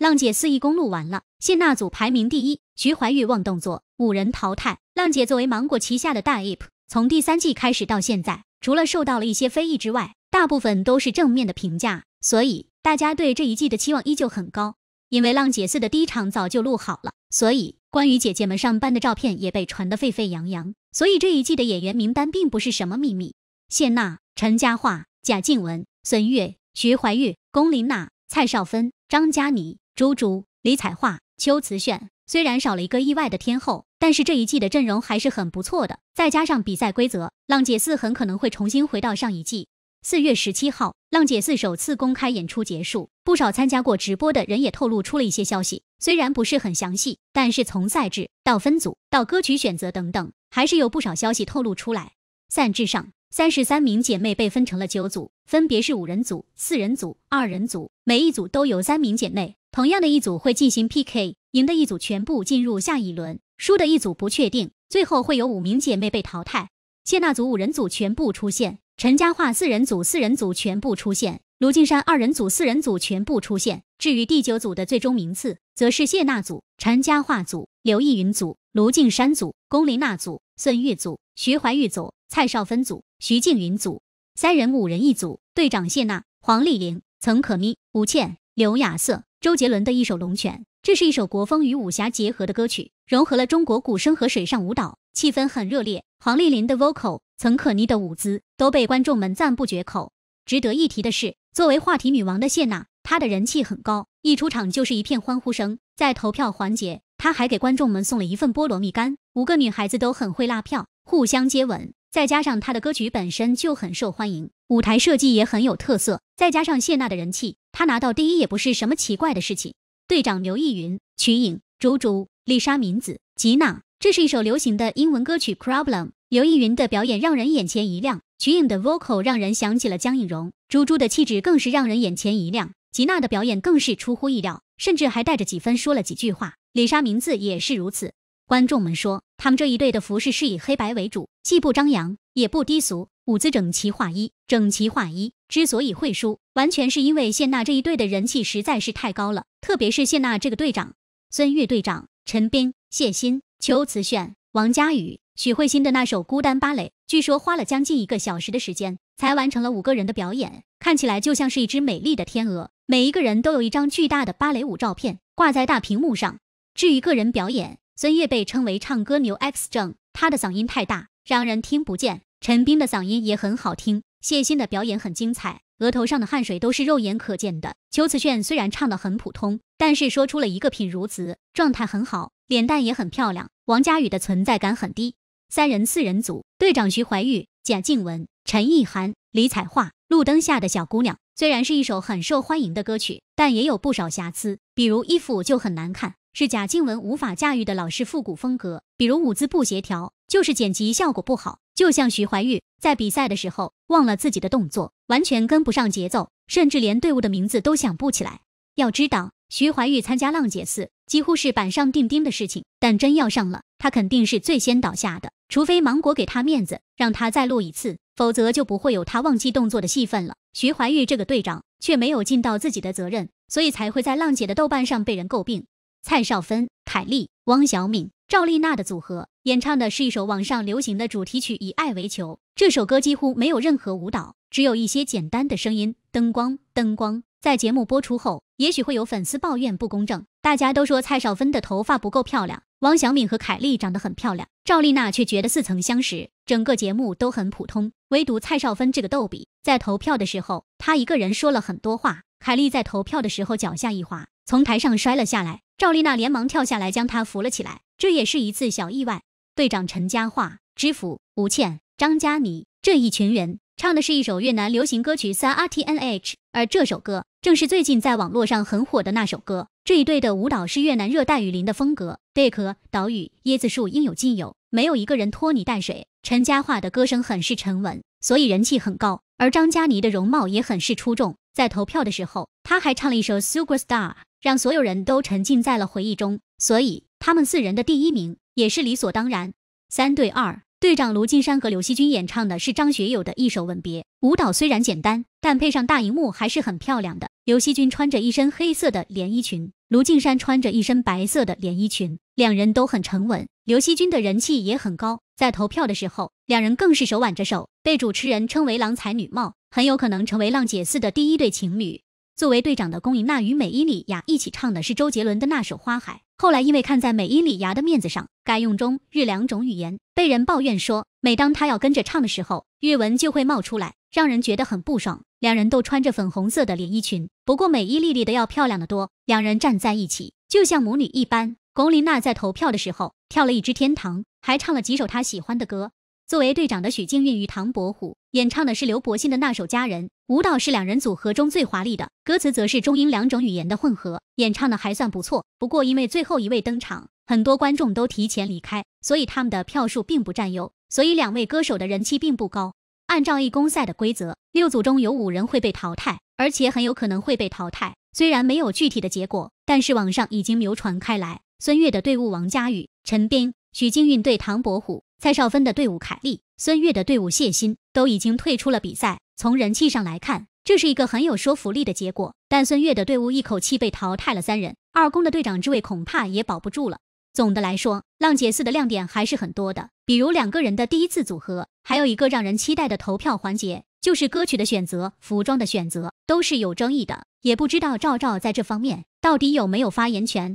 浪姐四义工录完了，谢娜组排名第一，徐怀钰忘动作，五人淘汰。浪姐作为芒果旗下的大 IP，从第三季开始到现在，除了受到了一些非议之外，大部分都是正面的评价，所以大家对这一季的期望依旧很高。因为浪姐四的第一场早就录好了，所以关于姐姐们上班的照片也被传得沸沸扬扬，所以这一季的演员名单并不是什么秘密。谢娜、陈嘉桦、贾静雯、孙悦、徐怀钰、龚琳娜、蔡少芬、张嘉倪。朱珠、李彩桦、邱慈炫，虽然少了一个意外的天后，但是这一季的阵容还是很不错的。再加上比赛规则，浪姐四很可能会重新回到上一季。四月十七号，浪姐四首次公开演出结束，不少参加过直播的人也透露出了一些消息，虽然不是很详细，但是从赛制到分组到歌曲选择等等，还是有不少消息透露出来。赛制上，三十三名姐妹被分成了九组，分别是五人组、四人组、二人组，每一组都有三名姐妹。同样的一组会进行 PK，赢的一组全部进入下一轮，输的一组不确定。最后会有五名姐妹被淘汰。谢娜组五人组全部出现，陈嘉桦四人组四人组全部出现，卢靖姗二人组四人组全部出现。至于第九组的最终名次，则是谢娜组、陈嘉桦组、刘逸云组、卢靖姗组、龚琳娜组、孙玉组、徐怀钰组、蔡少芬组、徐静云组，三人五人一组，队长谢娜、黄丽玲、曾可妮、吴倩、刘雅瑟。周杰伦的一首《龙拳》，这是一首国风与武侠结合的歌曲，融合了中国鼓声和水上舞蹈，气氛很热烈。黄丽玲的 vocal，岑可妮的舞姿都被观众们赞不绝口。值得一提的是，作为话题女王的谢娜，她的人气很高，一出场就是一片欢呼声。在投票环节，她还给观众们送了一份菠萝蜜干。五个女孩子都很会拉票，互相接吻，再加上她的歌曲本身就很受欢迎，舞台设计也很有特色，再加上谢娜的人气。他拿到第一也不是什么奇怪的事情。队长刘意云、曲颖、朱朱、丽莎、明子、吉娜，这是一首流行的英文歌曲《Problem》。刘意云的表演让人眼前一亮，曲颖的 vocal 让人想起了江映蓉，朱朱的气质更是让人眼前一亮，吉娜的表演更是出乎意料，甚至还带着几分说了几句话。丽莎、名字也是如此。观众们说，他们这一队的服饰是以黑白为主，既不张扬。也不低俗，舞姿整齐划一。整齐划一之所以会输，完全是因为谢娜这一队的人气实在是太高了，特别是谢娜这个队长。孙悦队长、陈冰、谢欣、邱慈炫、王佳宇、许慧欣的那首《孤单芭蕾》，据说花了将近一个小时的时间才完成了五个人的表演，看起来就像是一只美丽的天鹅。每一个人都有一张巨大的芭蕾舞照片挂在大屏幕上。至于个人表演，孙悦被称为唱歌牛 x 症，他的嗓音太大，让人听不见。陈冰的嗓音也很好听，谢欣的表演很精彩，额头上的汗水都是肉眼可见的。邱慈炫虽然唱得很普通，但是说出了一个品如词，状态很好，脸蛋也很漂亮。王佳宇的存在感很低。三人四人组队长徐怀钰、贾静雯、陈意涵、李彩桦。路灯下的小姑娘虽然是一首很受欢迎的歌曲，但也有不少瑕疵，比如衣服就很难看。是贾静雯无法驾驭的老式复古风格，比如舞姿不协调，就是剪辑效果不好。就像徐怀钰在比赛的时候，忘了自己的动作，完全跟不上节奏，甚至连队伍的名字都想不起来。要知道，徐怀钰参加浪姐四几乎是板上钉钉的事情，但真要上了，她肯定是最先倒下的。除非芒果给她面子，让她再录一次，否则就不会有她忘记动作的戏份了。徐怀钰这个队长却没有尽到自己的责任，所以才会在浪姐的豆瓣上被人诟病。蔡少芬、凯莉、汪小敏、赵丽娜的组合演唱的是一首网上流行的主题曲《以爱为求》。这首歌几乎没有任何舞蹈，只有一些简单的声音、灯光、灯光。在节目播出后，也许会有粉丝抱怨不公正。大家都说蔡少芬的头发不够漂亮，汪小敏和凯莉长得很漂亮，赵丽娜却觉得似曾相识。整个节目都很普通，唯独蔡少芬这个逗比，在投票的时候，她一个人说了很多话。凯莉在投票的时候脚下一滑，从台上摔了下来。赵丽娜连忙跳下来，将她扶了起来。这也是一次小意外。队长陈嘉桦、知府吴倩、张嘉倪这一群人唱的是一首越南流行歌曲《三 R T N H》，而这首歌正是最近在网络上很火的那首歌。这一队的舞蹈是越南热带雨林的风格，贝壳、岛屿、椰子树应有尽有，没有一个人拖泥带水。陈嘉桦的歌声很是沉稳，所以人气很高。而张嘉倪的容貌也很是出众。在投票的时候，他还唱了一首《Super Star》。让所有人都沉浸在了回忆中，所以他们四人的第一名也是理所当然。三对二，队长卢靖山和刘惜君演唱的是张学友的一首《吻别》，舞蹈虽然简单，但配上大荧幕还是很漂亮的。刘惜君穿着一身黑色的连衣裙，卢靖山穿着一身白色的连衣裙，两人都很沉稳。刘惜君的人气也很高，在投票的时候，两人更是手挽着手，被主持人称为郎才女貌，很有可能成为浪姐四的第一对情侣。作为队长的龚琳娜与美依礼芽一起唱的是周杰伦的那首《花海》，后来因为看在美依礼芽的面子上，改用中日两种语言，被人抱怨说，每当她要跟着唱的时候，日文就会冒出来，让人觉得很不爽。两人都穿着粉红色的连衣裙，不过美依丽丽的要漂亮的多。两人站在一起，就像母女一般。龚琳娜在投票的时候跳了一支《天堂》，还唱了几首她喜欢的歌。作为队长的许静韵与唐伯虎演唱的是刘伯欣的那首《佳人》，舞蹈是两人组合中最华丽的，歌词则是中英两种语言的混合，演唱的还算不错。不过因为最后一位登场，很多观众都提前离开，所以他们的票数并不占优，所以两位歌手的人气并不高。按照一公赛的规则，六组中有五人会被淘汰，而且很有可能会被淘汰。虽然没有具体的结果，但是网上已经流传开来，孙悦的队伍王佳宇、陈冰、许静韵对唐伯虎。蔡少芬的队伍凯丽，孙悦的队伍谢欣都已经退出了比赛。从人气上来看，这是一个很有说服力的结果。但孙悦的队伍一口气被淘汰了三人，二公的队长之位恐怕也保不住了。总的来说，浪姐四的亮点还是很多的，比如两个人的第一次组合，还有一个让人期待的投票环节，就是歌曲的选择、服装的选择都是有争议的，也不知道赵照在这方面到底有没有发言权。